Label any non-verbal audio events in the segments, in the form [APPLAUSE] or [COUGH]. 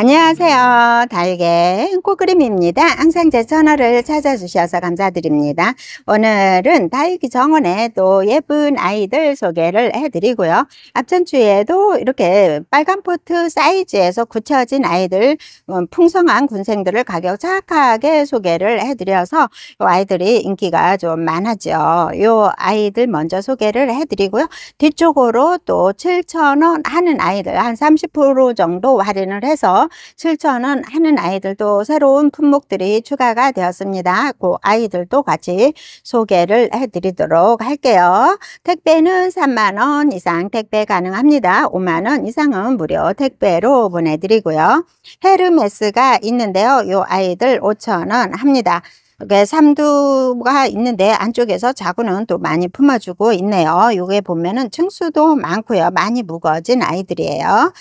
안녕하세요. 달개 꽃그림입니다. 항상 제 채널을 찾아주셔서 감사드립니다. 오늘은 다육이 정원에 또 예쁜 아이들 소개를 해드리고요. 앞전 주에도 이렇게 빨간 포트 사이즈에서 굳혀진 아이들 어, 풍성한 군생들을 가격 착하게 소개를 해드려서 아이들이 인기가 좀 많았죠. 요 아이들 먼저 소개를 해드리고요. 뒤쪽으로 또7천원 하는 아이들 한 30% 정도 할인을 해서 실천은 하는 아이들도 새로운 품목들이 추가가 되었습니다. 그 아이들도 같이 소개를 해드리도록 할게요. 택배는 3만원 이상 택배 가능합니다. 5만원 이상은 무료 택배로 보내드리고요. 헤르메스가 있는데요. 이 아이들 5천원 합니다. 이 그 삼두가 있는데 안쪽에서 자구는 또 많이 품어주고 있네요. 요게 보면은 층수도 많고요. 많이 무거워진 아이들이에요.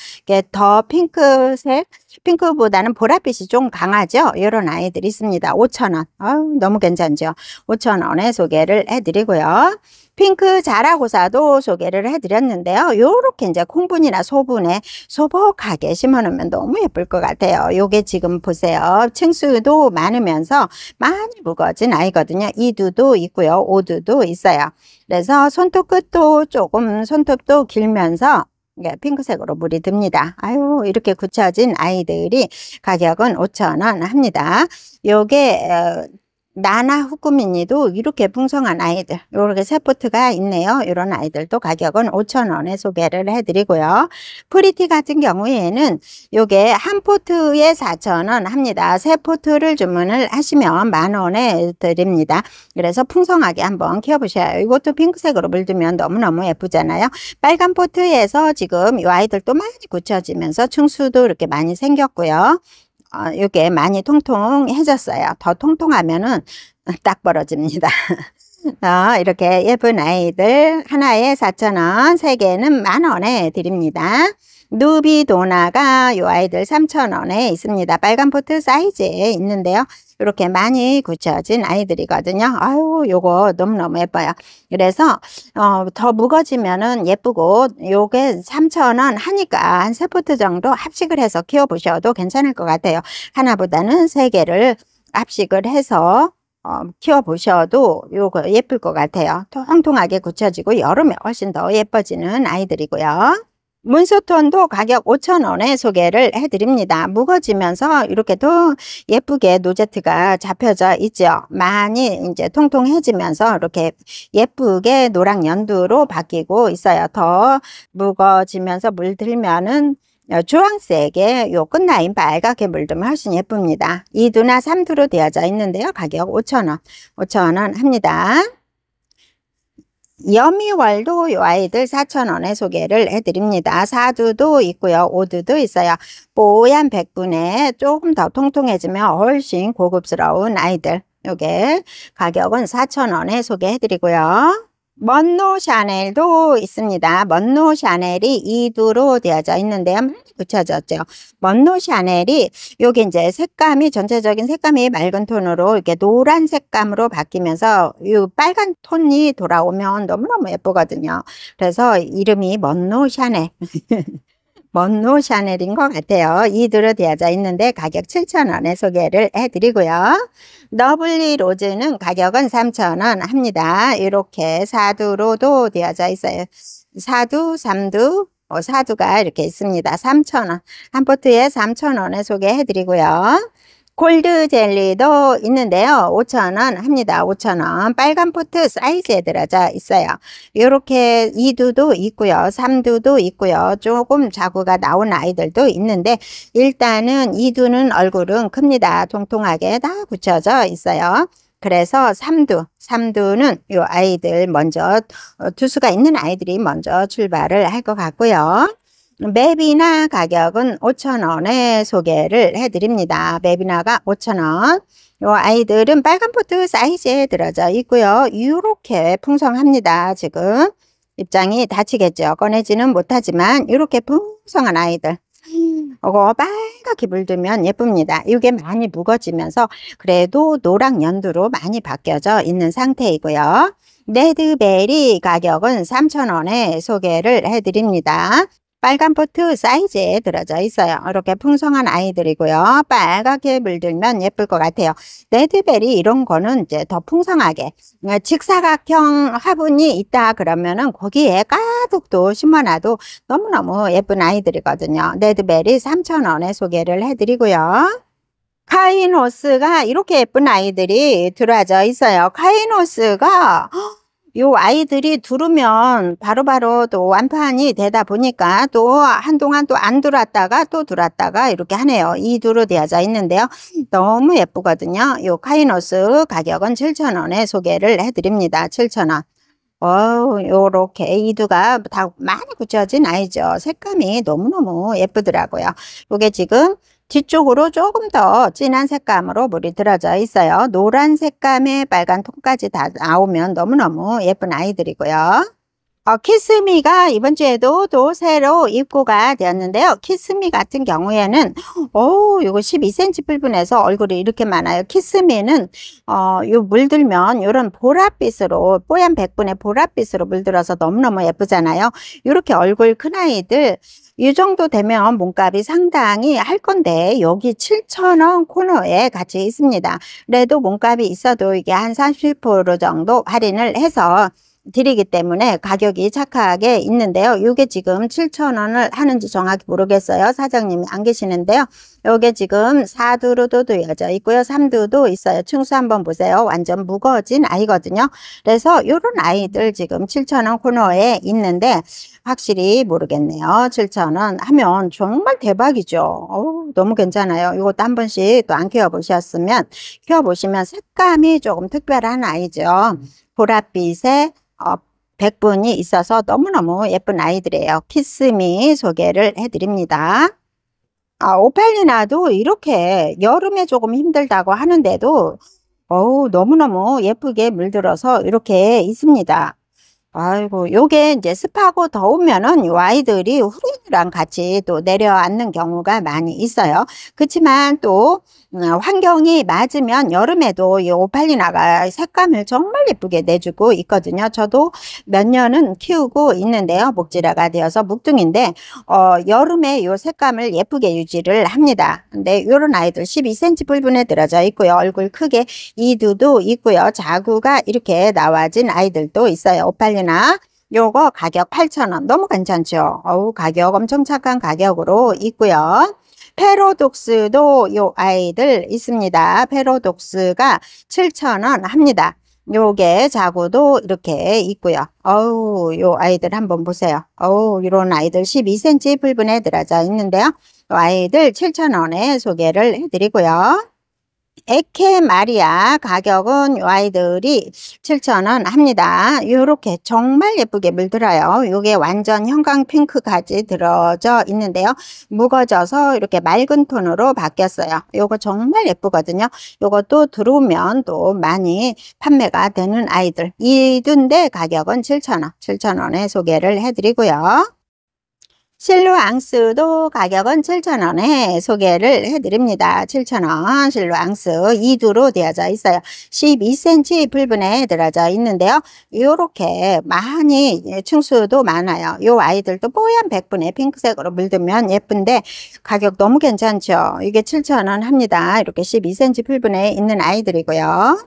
더 핑크색, 핑크보다는 보랏빛이 좀 강하죠. 이런 아이들이 있습니다. 5천원 너무 괜찮죠. 5천원에 소개를 해드리고요. 핑크 자라고사도 소개를 해드렸는데요. 이렇게 이제 콩분이나 소분에 소복하게 심어놓으면 너무 예쁠 것 같아요. 요게 지금 보세요. 층수도 많으면서 많이 무거진 워 아이거든요. 이두도 있고요. 오두도 있어요. 그래서 손톱 끝도 조금 손톱도 길면서 네, 핑크색으로 물이 듭니다. 아유 이렇게 굳혀진 아이들이 가격은 5,000원 합니다. 요게 어, 나나 후쿠미니도 이렇게 풍성한 아이들 이렇게 세포트가 있네요. 이런 아이들도 가격은 5,000원에 소개를 해드리고요. 프리티 같은 경우에는 이게한 포트에 4,000원 합니다. 세 포트를 주문을 하시면 만원에 드립니다. 그래서 풍성하게 한번 키워보셔요. 이것도 핑크색으로 물들면 너무너무 예쁘잖아요. 빨간 포트에서 지금 이 아이들도 많이 굳혀지면서 충수도 이렇게 많이 생겼고요. 어, 이게 많이 통통해졌어요. 더 통통하면은 [LAUGHS] 딱 벌어집니다. [LAUGHS] 어, 이렇게 예쁜 아이들 하나에 4,000원, 세 개는 만원에 드립니다. 누비도나가 요 아이들 3,000원에 있습니다. 빨간 포트 사이즈에 있는데요. 이렇게 많이 굳혀진 아이들이거든요. 아유 요거 너무너무 예뻐요. 그래서 어, 더 무거지면은 예쁘고 요게 3,000원 하니까 한 3포트 정도 합식을 해서 키워보셔도 괜찮을 것 같아요. 하나보다는 세 개를 합식을 해서 어, 키워보셔도 요거 예쁠 것 같아요. 통통하게 굳혀지고 여름에 훨씬 더 예뻐지는 아이들이고요. 문수톤도 가격 5,000원에 소개를 해드립니다. 무거지면서 이렇게도 예쁘게 노제트가 잡혀져 있죠. 많이 이제 통통해지면서 이렇게 예쁘게 노랑 연두로 바뀌고 있어요. 더 무거지면서 물들면은 주황색의 요끝나인 빨갛게 물들면 훨씬 예쁩니다. 2두나 3두로 되어져 있는데요. 가격 5,000원, 5,000원 합니다. 여미월도 요 아이들 4,000원에 소개를 해드립니다. 사두도 있고요. 오두도 있어요. 뽀얀 백분에 조금 더 통통해지면 훨씬 고급스러운 아이들. 요게 가격은 4,000원에 소개해드리고요. 먼노 샤넬도 있습니다. 먼노 샤넬이 이두로 되어져 있는데요. 많이 붙여졌죠. 먼노 샤넬이 여기 이제 색감이 전체적인 색감이 맑은 톤으로 이렇게 노란 색감으로 바뀌면서 이 빨간 톤이 돌아오면 너무너무 예쁘거든요. 그래서 이름이 먼노 샤넬. [LAUGHS] 먼노 샤넬인 것 같아요. 이 두로 되어져 있는데 가격 7,000원에 소개를 해드리고요. 너블리 로즈는 가격은 3,000원 합니다. 이렇게 4두로도 되어져 있어요. 4두3두4두가 뭐 이렇게 있습니다. 3,000원. 한 포트에 3,000원에 소개해드리고요. 골드 젤리도 있는데요. 5,000원 합니다. 5,000원. 빨간 포트 사이즈에 들어져 있어요. 이렇게 2두도 있고요. 3두도 있고요. 조금 자구가 나온 아이들도 있는데 일단은 2두는 얼굴은 큽니다. 통통하게 다붙여져 있어요. 그래서 3두3두는이 아이들 먼저 투수가 어, 있는 아이들이 먼저 출발을 할 것 같고요. 맵이나 가격은 5,000원에 소개를 해드립니다. 맵이나가 5,000원. 요 아이들은 빨간 포트 사이즈에 들어져 있고요. 이렇게 풍성합니다. 지금 입장이 다치겠죠. 꺼내지는 못하지만 이렇게 풍성한 아이들. 이거 빨갛게 물들면 예쁩니다. 이게 많이 무거지면서 그래도 노랑 연두로 많이 바뀌어져 있는 상태이고요. 레드베리 가격은 3,000원에 소개를 해드립니다. 빨간 포트 사이즈에 들어져 있어요. 이렇게 풍성한 아이들이고요. 빨갛게 물들면 예쁠 것 같아요. 레드베리 이런 거는 이제 더 풍성하게 어, 직사각형 화분이 있다 그러면은 거기에 가득도 심어놔도 너무너무 예쁜 아이들이거든요. 레드베리 3,000원에 소개를 해드리고요. 카이노스가 이렇게 예쁜 아이들이 들어져 있어요. 카이노스가 헉! 요 아이들이 두르면 바로바로 또 완판이 되다 보니까 또 한동안 또 안 들어왔다가 또 들어왔다가 이렇게 하네요. 이 두로 되어져 있는데요. 너무 예쁘거든요. 요 카이노스 가격은 7,000원에 소개를 해드립니다. 7,000원. 어 요렇게 이두가 다 많이 굳혀진 아이죠 색감이 너무너무 예쁘더라고요 요게 지금 뒤쪽으로 조금 더 진한 색감으로 물이 들어져 있어요. 노란 색감에 빨간 톤까지 다 나오면 너무너무 예쁜 아이들이고요. 어, 키스미가 이번 주에도 또 새로 입고가 되었는데요. 키스미 같은 경우에는 오 이거 12cm 필분에서 얼굴이 이렇게 많아요. 키스미는 어, 요 물들면 이런 보랏빛으로 뽀얀 백분의 보랏빛으로 물들어서 너무너무 예쁘잖아요. 이렇게 얼굴 큰아이들 이 정도 되면 몸값이 상당히 할 건데 여기 7,000원 코너에 같이 있습니다. 그래도 몸값이 있어도 이게 한 30% 정도 할인을 해서 드리기 때문에 가격이 착하게 있는데요. 이게 지금 7,000원을 하는지 정확히 모르겠어요. 사장님이 안 계시는데요. 이게 지금 4두루도 되어져 있고요. 3두도 있어요. 층수 한번 보세요. 완전 무거워진 아이거든요. 그래서 이런 아이들 지금 7,000원 코너에 있는데 확실히 모르겠네요. 7,000원 하면 정말 대박이죠. 어 너무 괜찮아요. 이것도 한 번씩 또 안 키워보셨으면 키워보시면 색감이 조금 특별한 아이죠. 보랏빛에 어, 100분이 있어서 너무너무 예쁜 아이들이에요. 키스미 소개를 해드립니다. 아, 오펠리나도 이렇게 여름에 조금 힘들다고 하는데도 어우 너무너무 예쁘게 물들어서 이렇게 있습니다. 아이고 요게 이제 습하고 더우면은 아이들이 후리랑 같이 또 내려앉는 경우가 많이 있어요 그렇지만 또 음, 환경이 맞으면 여름에도 이 오팔리나가 색감을 정말 예쁘게 내주고 있거든요 저도 몇 년은 키우고 있는데요 목지라가 되어서 묵둥인데 어, 여름에 요 색감을 예쁘게 유지를 합니다 근데 요런 아이들 12cm 불분에 들어져 있고요 얼굴 크게 이두도 있고요 자구가 이렇게 나와진 아이들도 있어요 오팔리나 하나 요거 가격 8,000원 너무 괜찮죠? 어우 가격 엄청 착한 가격으로 있고요. 페로독스도 요 아이들 있습니다. 페로독스가 7,000원 합니다. 요게 자구도 이렇게 있고요. 어우 요 아이들 한번 보세요. 어우 이런 아이들 12cm 불분에 들어져 있는데요. 아이들 7,000원에 소개를 해드리고요. 에케 마리아 가격은 와이들이 7,000원 합니다. 요렇게 정말 예쁘게 물들어요. 요게 완전 형광 핑크까지 들어져 있는데요. 묵어져서 이렇게 맑은 톤으로 바뀌었어요. 요거 정말 예쁘거든요. 요것도 들어오면 또 많이 판매가 되는 아이들. 이둔데 가격은 7,000원, 7,000원에 소개를 해드리고요. 실루 앙스도 가격은 7,000원에 소개를 해드립니다. 7,000원 실루 앙스 2두로 되어져 있어요. 12cm 불분에 들어져 있는데요. 요렇게 많이 예, 층수도 많아요. 요 아이들도 뽀얀 백분에 핑크색으로 물들면 예쁜데 가격 너무 괜찮죠. 이게 7,000원 합니다. 이렇게 12cm 불분에 있는 아이들이고요.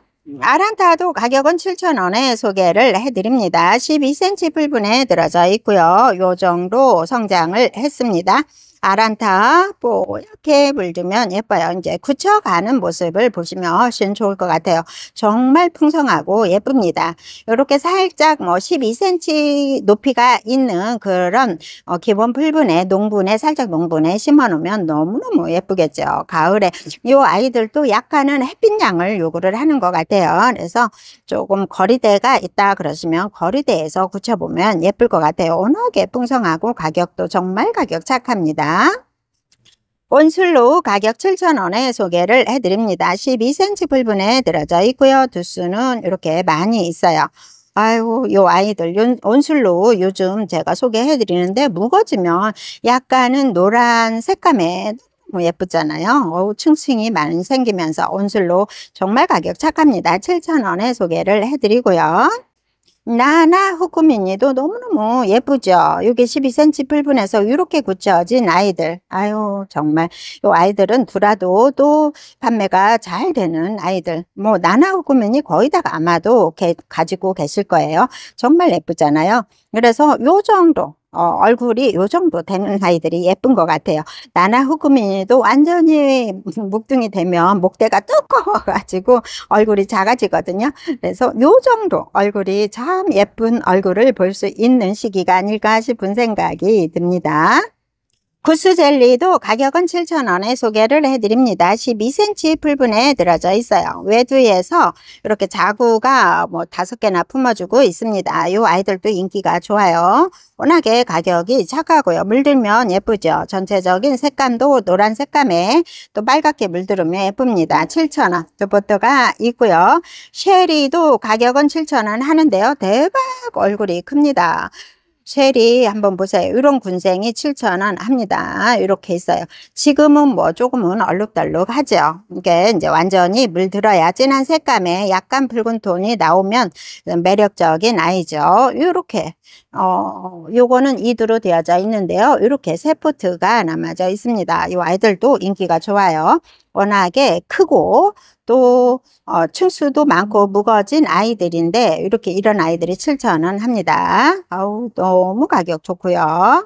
아란타도 가격은 7,000원에 소개를 해드립니다. 12cm 불분에 들어져 있고요. 요 정도 성장을 했습니다. 아란타 뭐이렇게 물들면 예뻐요. 이제 굳혀가는 모습을 보시면 훨씬 좋을 것 같아요. 정말 풍성하고 예쁩니다. 이렇게 살짝 뭐 12cm 높이가 있는 그런 어, 기본 풀분에 농분에 살짝 농분에 심어놓으면 너무너무 예쁘겠죠. 가을에 이 아이들도 약간은 햇빛 양을 요구를 하는 것 같아요. 그래서 조금 거리대가 있다 그러시면 거리대에서 굳혀보면 예쁠 것 같아요. 워낙에 풍성하고 가격도 정말 가격 착합니다. 온술로 가격 7,000원에 소개를 해드립니다. 12cm 불분에 들어져 있고요. 두수는 이렇게 많이 있어요. 아이고 요 아이들 온술로 요즘 제가 소개해 드리는데 무거지면 약간은 노란 색감에 너 뭐 예쁘잖아요. 어우 층층이 많이 생기면서 온술로 정말 가격 착합니다. 7,000원에 소개를 해드리고요. 나나 후쿠미니도 너무너무 예쁘죠. 이게 12cm 풀분해서 이렇게 굳혀진 아이들. 아유 정말 요 아이들은 두라도 또 판매가 잘 되는 아이들. 뭐 나나 후쿠미니 거의 다 아마도 게, 가지고 계실 거예요. 정말 예쁘잖아요. 그래서 요 정도 어, 얼굴이 요 정도 되는 아이들이 예쁜 것 같아요. 나나 후쿠미도 완전히 묵둥이 되면 목대가 두꺼워가지고 얼굴이 작아지거든요. 그래서 요 정도 얼굴이 참 예쁜 얼굴을 볼 수 있는 시기가 아닐까 싶은 생각이 듭니다. 구스 젤리도 가격은 7,000원에 소개를 해드립니다. 12cm 풀분에 들어져 있어요. 외두에서 이렇게 자구가 뭐 다섯 개나 품어주고 있습니다. 이 아이들도 인기가 좋아요. 워낙에 가격이 착하고요. 물들면 예쁘죠. 전체적인 색감도 노란 색감에 또 빨갛게 물들으면 예쁩니다. 7,000원 두포트가 있고요. 쉐리도 가격은 7,000원 하는데요. 대박 얼굴이 큽니다. 쉘이 한번 보세요. 이런 군생이 7,000원 합니다. 이렇게 있어요. 지금은 뭐 조금은 얼룩덜룩 하죠. 이게 이제 완전히 물들어야 진한 색감에 약간 붉은 톤이 나오면 매력적인 아이죠. 이렇게 어 요거는 이두로 되어져 있는데요. 이렇게 세 포트가 남아져 있습니다. 이 아이들도 인기가 좋아요. 워낙에 크고 또 어, 층수도 많고 음. 무거진 워 아이들인데 이렇게 이런 아이들이 7,000원 합니다. 아우 너무 가격 좋고요.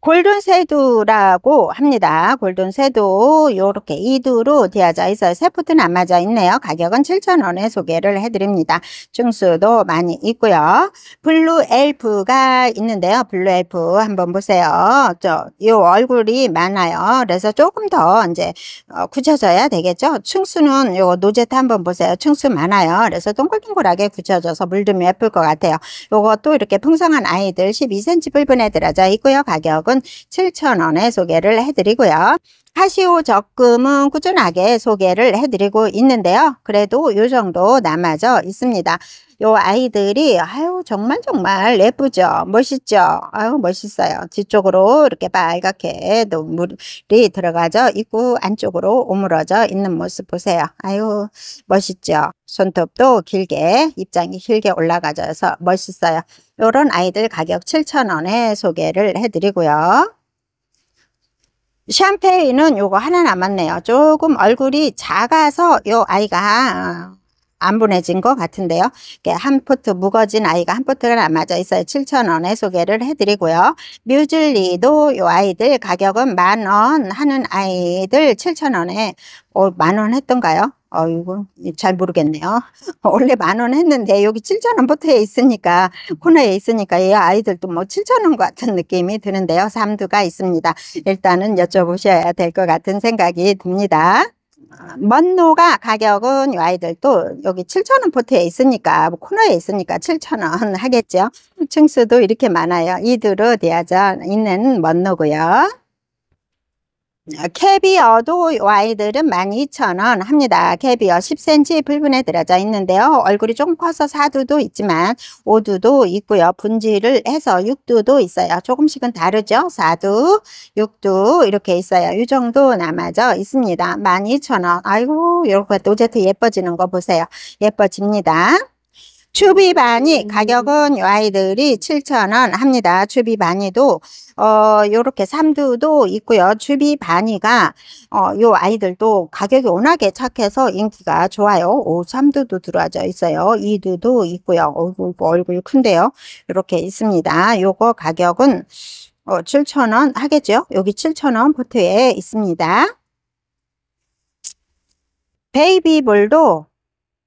골든 세두라고 합니다. 골든 세두이렇게 이두로 되어져 있어요. 세포트 맞아 있네요. 가격은 7,000원에 소개를 해드립니다. 중수도 많이 있고요. 블루 엘프가 있는데요. 블루 엘프 한번 보세요. 저이 얼굴이 많아요. 그래서 조금 더 이제 어, 굳혀져야 되겠죠. 층수는 요 노제트 한번 보세요. 층수 많아요. 그래서 동글동글하게 굳혀져서 물들면 예쁠 것 같아요. 요것도 이렇게 풍성한 아이들 12cm 불분에 들어져 있고요. 가격 가격은 7,000원에 소개를 해드리고요. 파시오 적금은 꾸준하게 소개를 해드리고 있는데요. 그래도 요 정도 남아져 있습니다. 요 아이들이 아유 정말 정말 예쁘죠 멋있죠 아유 멋있어요 뒤쪽으로 이렇게 빨갛게 눈물이 들어가져 있고 안쪽으로 오므러져 있는 모습 보세요 아유 멋있죠 손톱도 길게 입장이 길게 올라가져서 멋있어요 요런 아이들 가격 7,000원에 소개를 해드리고요 샴페인은 요거 하나 남았네요. 조금 얼굴이 작아서 요 아이가 어, 안 보내진 것 같은데요. 한 포트 무거진 아이가 한 포트가 남아져 있어요. 7,000원에 소개를 해드리고요. 뮤즐리도 요 아이들 가격은 만원 하는 아이들 7,000원에 어, 만원 했던가요? 아이고 잘 모르겠네요. [LAUGHS] 원래 만 원 했는데 여기 7천 원부터 에 있으니까 코너에 있으니까 이 아이들도 뭐 7천 원 같은 느낌이 드는데요. 삼두가 있습니다. 일단은 여쭤보셔야 될 것 같은 생각이 듭니다. 먼노가 가격은 이 아이들도 여기 7천원 포트에 있으니까 뭐 코너에 있으니까 7천원 하겠죠. 층수도 이렇게 많아요. 이두로 되어져 있는 먼노고요. 캐비어도 와이들은 12,000원 합니다. 캐비어 10cm 불분에 들어져 있는데요. 얼굴이 좀 커서 4두도 있지만 5두도 있고요. 분지를 해서 6두도 있어요. 조금씩은 다르죠. 4두, 6두 이렇게 있어요. 이 정도 남아져 있습니다. 12,000원. 아이고 이렇게 노제트 예뻐지는 거 보세요. 예뻐집니다. 추비 바니 음. 가격은 아이들이 7,000원 합니다. 추비 바니도 어 요렇게 삼두도 있고요. 추비 바니가 어 요 아이들도 가격이 워낙에 착해서 인기가 좋아요. 오 삼두도 들어와져 있어요. 이두도 있고요. 얼굴 얼굴 큰데요. 요렇게 있습니다. 요거 가격은 어 7,000원 하겠죠? 여기 7,000원 포트에 있습니다. 베이비볼도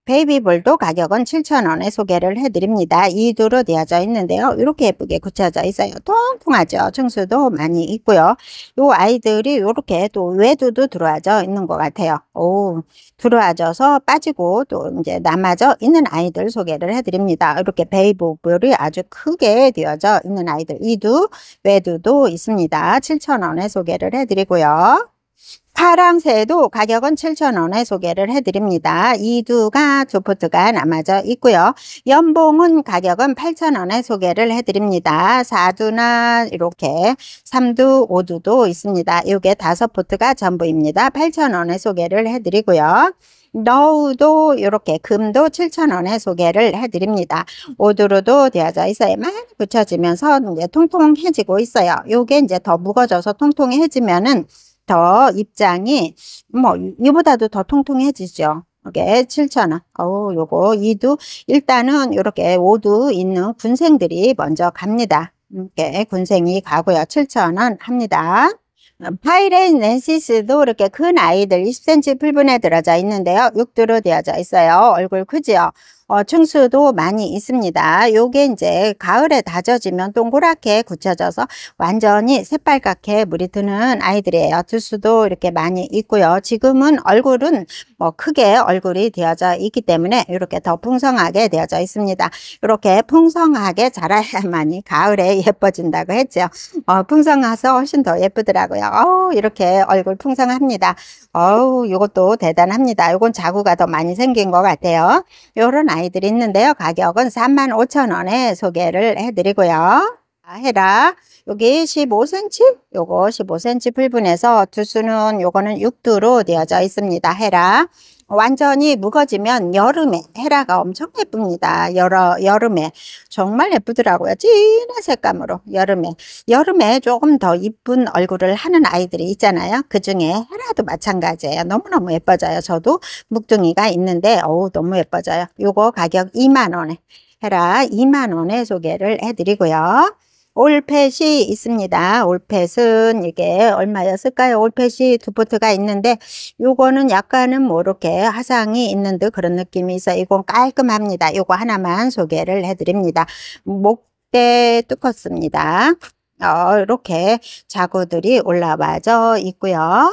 베이비볼도 가격은 7,000원에 소개를 해드립니다. 이 두로 되어져 있는데요. 이렇게 예쁘게 굳혀져 있어요. 통통하죠. 층수도 많이 있고요. 요 아이들이 이렇게 또 외두도 들어와져 있는 것 같아요. 오, 들어와져서 빠지고 또 이제 남아져 있는 아이들 소개를 해드립니다. 이렇게 베이비볼이 아주 크게 되어져 있는 아이들 이두 외두도 있습니다. 7,000원에 소개를 해드리고요. 파랑새도 가격은 7,000원에 소개를 해드립니다. 이두가 조 포트가 남아져 있고요. 연봉은 가격은 8,000원에 소개를 해드립니다. 4두나 이렇게 3두5두도 있습니다. 이게 다섯 포트가 전부입니다. 8,000원에 소개를 해드리고요. 너우도 이렇게 금도 7,000원에 소개를 해드립니다. 오두루도 되어져 있어요. 막 붙여지면서 이제 통통해지고 있어요. 요게 이제 더 무거져서 워 통통해지면은 더 입장이 뭐 이보다도 더 통통해지죠. 이게 7,000원. 어우, 요거 2두 일단은 이렇게 5두 있는 군생들이 먼저 갑니다. 이렇게 군생이 가고요. 7,000원 합니다. 파이렌렌시스도 이렇게 큰 아이들 20cm 풀분에 들어져 있는데요. 6두로 되어져 있어요. 얼굴 크지요? 어, 층수도 많이 있습니다. 요게 이제 가을에 다져지면 동그랗게 굳혀져서 완전히 새빨갛게 물이 드는 아이들이에요. 두수도 이렇게 많이 있고요. 지금은 얼굴은 뭐 크게 얼굴이 되어져 있기 때문에 이렇게 더 풍성하게 되어져 있습니다. 이렇게 풍성하게 자라야만이 가을에 [LAUGHS] 예뻐진다고 했죠. 어, 풍성해서 훨씬 더 예쁘더라고요. 어우, 이렇게 얼굴 풍성합니다. 어우, 이것도 대단합니다. 이건 자구가 더 많이 생긴 것 같아요. 요런 아이 아이들 있는데요. 가격은 35,000원에 소개를 해드리고요. 해라. 여기 15cm, 요거 15cm 불분해서 두수는 요거는 6두로 되어져 있습니다. 해라. 완전히 무거지면 여름에 헤라가 엄청 예쁩니다. 여러 여름에 정말 예쁘더라고요. 진한 색감으로 여름에 여름에 조금 더 이쁜 얼굴을 하는 아이들이 있잖아요. 그 중에 헤라도 마찬가지예요. 너무너무 예뻐져요. 저도 묵둥이가 있는데 어우 너무 예뻐져요. 요거 가격 2만 원에 헤라 2만 원에 소개를 해드리고요. 올펫이 있습니다. 올펫은 이게 얼마였을까요? 올펫이 두 포트가 있는데 요거는 약간은 뭐 이렇게 화상이 있는 듯 그런 느낌이 있어 이건 깔끔합니다. 요거 하나만 소개를 해드립니다. 목대 뚜껑습니다. 어, 이렇게 자구들이 올라와져 있고요.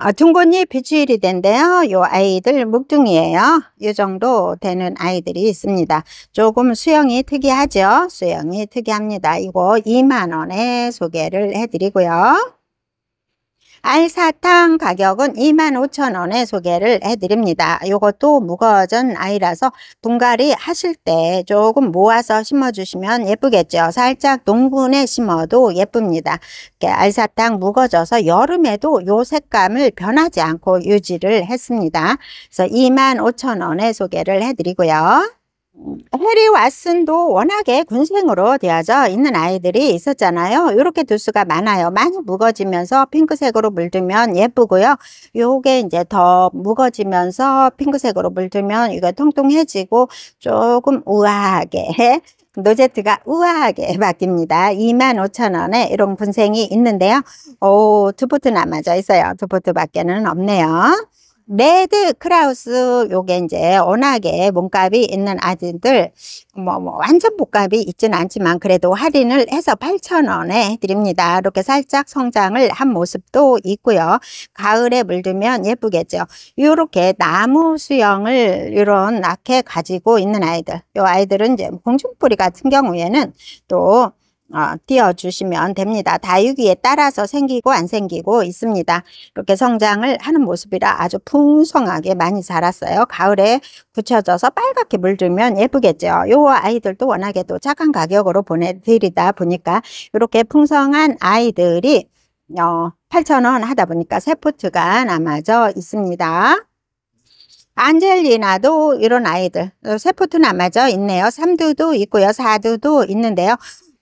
아, 둥근잎 비추일이된대요요 아이들 묵둥이에요. 이 정도 되는 아이들이 있습니다. 조금 수영이 특이하죠. 수영이 특이합니다. 이거 2만원에 소개를 해드리고요. 알사탕 가격은 25,000원에 소개를 해드립니다. 이것도 무거워진 아이라서 분갈이 하실 때 조금 모아서 심어주시면 예쁘겠죠. 살짝 농분에 심어도 예쁩니다. 알사탕 무거져서 워 여름에도 요 색감을 변하지 않고 유지를 했습니다. 그래서 25,000원에 소개를 해드리고요. 해리 왓슨도 워낙에 군생으로 되어져 있는 아이들이 있었잖아요. 이렇게 두수가 많아요. 많이 묵어지면서 핑크색으로 물들면 예쁘고요. 요게 이제 더 묵어지면서 핑크색으로 물들면 이거 통통해지고 조금 우아하게 [LAUGHS] 노제트가 우아하게 바뀝니다. 25,000원에 이런 군생이 있는데요. 오, 두 포트 남아져 있어요. 두 포트밖에는 없네요. 레드 크라우스 요게 이제 워낙에 몸값이 있는 아들들 뭐, 뭐 완전 복값이있진 않지만 그래도 할인을 해서 8,000원에 해드립니다. 이렇게 살짝 성장을 한 모습도 있고요. 가을에 물들면 예쁘겠죠. 이렇게 나무 수영을 이런 낙해 가지고 있는 아이들 요 아이들은 이제 공중뿌리 같은 경우에는 또 어, 띄워주시면 됩니다. 다육이에 따라서 생기고 안 생기고 있습니다. 이렇게 성장을 하는 모습이라 아주 풍성하게 많이 자랐어요. 가을에 굳혀져서 빨갛게 물들면 예쁘겠죠. 이 아이들도 워낙에도 착한 가격으로 보내드리다 보니까 이렇게 풍성한 아이들이 어, 8,000원 하다 보니까 세 포트가 남아져 있습니다. 안젤리나도 이런 아이들 어, 세 포트 남아져 있네요. 3두도 있고요. 4두도 있는데요.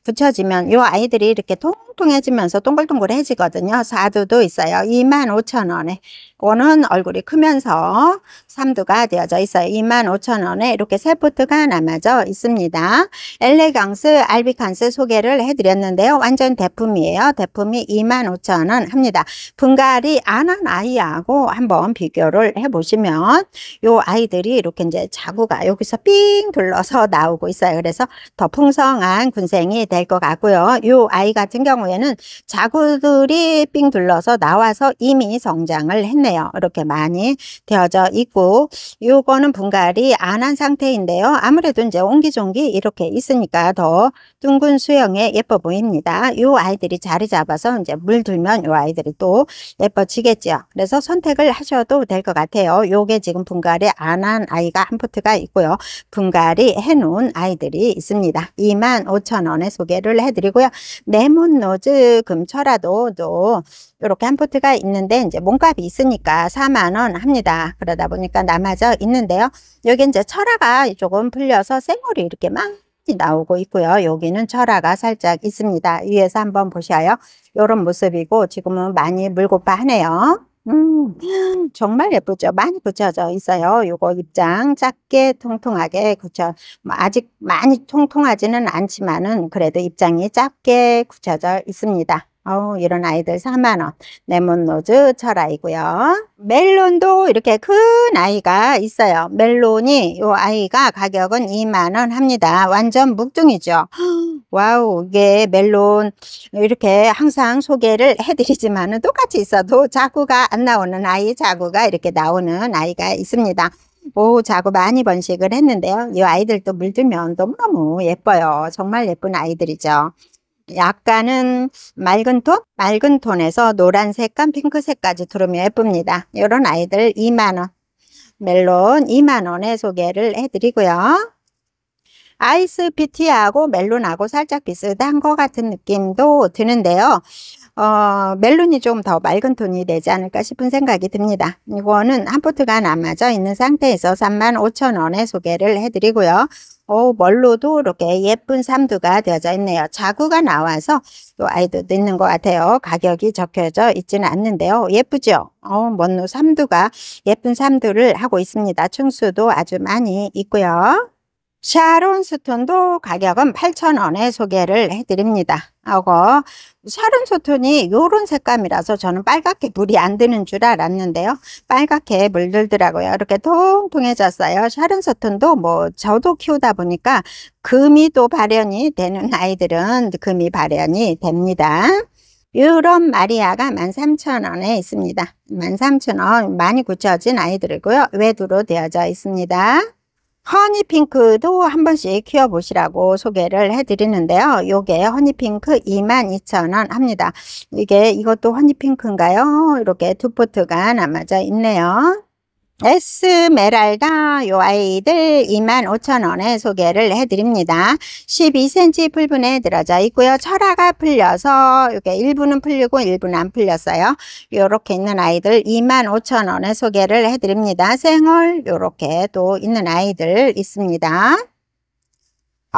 붙여지면요 아이들이 이렇게 통통해지면서 동글동글해지거든요. 사두도 있어요. 25,000원에 이거는 얼굴이 크면서 3두가 되어져 있어요. 25,000원에 이렇게 세 포트가 남아져 있습니다. 엘레강스 알비칸스 소개를 해드렸는데요. 완전 대품이에요. 대품이 25,000원 합니다. 분갈이 안 한 아이하고 한번 비교를 해보시면 요 아이들이 이렇게 이제 자구가 여기서 삥 둘러서 나오고 있어요. 그래서 더 풍성한 군생이 될 것 같고요. 요 아이 같은 경우에는 자구들이 삥 둘러서 나와서 이미 성장을 했네요. 좋네요. 이렇게 많이 되어져 있고 요거는 분갈이 안 한 상태인데요. 아무래도 이제 옹기종기 이렇게 있으니까 더 둥근 수영에 예뻐 보입니다. 요 아이들이 자리 잡아서 이제 물 들면 요 아이들이 또 예뻐지겠죠. 그래서 선택을 하셔도 될 것 같아요. 요게 지금 분갈이 안 한 아이가 한 포트가 있고요. 분갈이 해놓은 아이들이 있습니다. 25,000원에 소개를 해드리고요. 네몬노즈 금철화도 또 이렇게 한 포트가 있는데 이제 몸값이 있으니까 4만 원 합니다. 그러다 보니까 남아져 있는데요. 여기 이제 철화가 조금 풀려서 생얼이 이렇게 막 나오고 있고요. 여기는 철화가 살짝 있습니다. 위에서 한번 보셔요. 이런 모습이고 지금은 많이 물고파 하네요. 음, 정말 예쁘죠. 많이 붙여져 있어요. 이거 입장 작게 통통하게 굳혀, 뭐 아직 많이 통통하지는 않지만은 그래도 입장이 작게 굳혀져 있습니다. 어 이런 아이들 4만원. 레몬노즈 철아이고요. 멜론도 이렇게 큰 아이가 있어요. 멜론이 요 아이가 가격은 2만원 합니다. 완전 묵중이죠 [GASPS] 와우 이게 멜론 이렇게 항상 소개를 해드리지만 은 똑같이 있어도 자구가 안 나오는 아이 자구가 이렇게 나오는 아이가 있습니다. 오 자구 많이 번식을 했는데요. 이 아이들도 물들면 너무너무 예뻐요. 정말 예쁜 아이들이죠. 약간은 맑은 톤? 맑은 톤에서 노란색감 핑크색까지 두르면 예쁩니다. 이런 아이들 2만원. 멜론 2만원에 소개를 해드리고요. 아이스 피티하고 멜론하고 살짝 비슷한 것 같은 느낌도 드는데요. 어, 멜론이 좀 더 맑은 톤이 되지 않을까 싶은 생각이 듭니다. 이거는 한 포트가 남아져 있는 상태에서 35,000원에 소개를 해드리고요. 오, 멀로도 이렇게 예쁜 삼두가 되어져 있네요. 자구가 나와서 또 아이도 넣는 것 같아요. 가격이 적혀져 있지는 않는데요. 예쁘죠? 어, 먼로 삼두가 예쁜 삼두를 하고 있습니다. 충수도 아주 많이 있고요. 샤론 스톤도 가격은 8,000원에 소개를 해드립니다. 하고 샤론 스톤이 요런 색감이라서 저는 빨갛게 물이 안 드는 줄 알았는데요. 빨갛게 물들더라고요. 이렇게 통통해졌어요. 샤론 스톤도 뭐 저도 키우다 보니까 금이 또 발현이 되는 아이들은 금이 발현이 됩니다. 유럽 마리아가 13,000원에 있습니다. 13,000원 많이 굳혀진 아이들이고요. 외두로 되어져 있습니다. 허니핑크도 한 번씩 키워보시라고 소개를 해드리는데요. 요게 허니핑크 22,000원 합니다. 이게 이것도 허니핑크인가요? 이렇게 두 포트가 남아져 있네요. 에스메랄다 요 아이들 25,000원에 소개를 해드립니다. 12cm 풀분에 들어져 있고요. 철화가 풀려서 이게 렇 일부는 풀리고 일부는 안 풀렸어요. 요렇게 있는 아이들 25,000원에 소개를 해드립니다. 생얼 요렇게 또 있는 아이들 있습니다.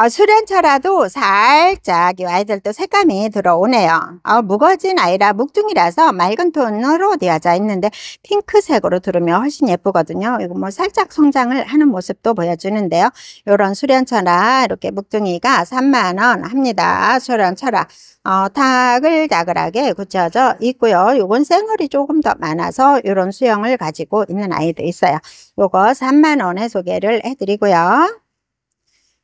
어, 수련차라도 살짝 이 아이들도 색감이 들어오네요. 어, 무거진 아이라 묵둥이라서 맑은 톤으로 되어져 있는데 핑크색으로 들으면 훨씬 예쁘거든요. 이거 뭐 살짝 성장을 하는 모습도 보여주는데요. 이런 수련차라 이렇게 묵둥이가 3만원 합니다. 수련차라 어, 다글다글하게 굳혀져 있고요. 요건 생얼이 조금 더 많아서 이런 수영을 가지고 있는 아이도 있어요. 요거 3만원에 소개를 해드리고요.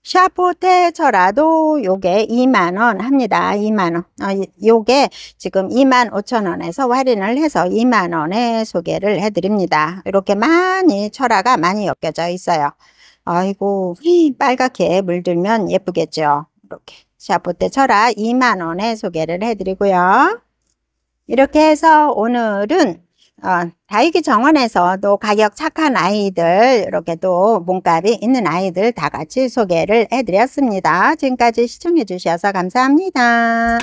샤프테에서라도 요게 2만원 합니다. 2만원. 어, 요게 지금 2만 5천원에서 할인을 해서 2만원에 소개를 해드립니다. 이렇게 많이 철화가 많이 엮여져 있어요. 아이고 빨갛게 물들면 예쁘겠죠. 이렇게 샤프테 철화 2만원에 소개를 해드리고요. 이렇게 해서 오늘은 어, 다육이 정원에서 도 가격 착한 아이들 이렇게 또 몸값이 있는 아이들 다 같이 소개를 해드렸습니다. 지금까지 시청해 주셔서 감사합니다.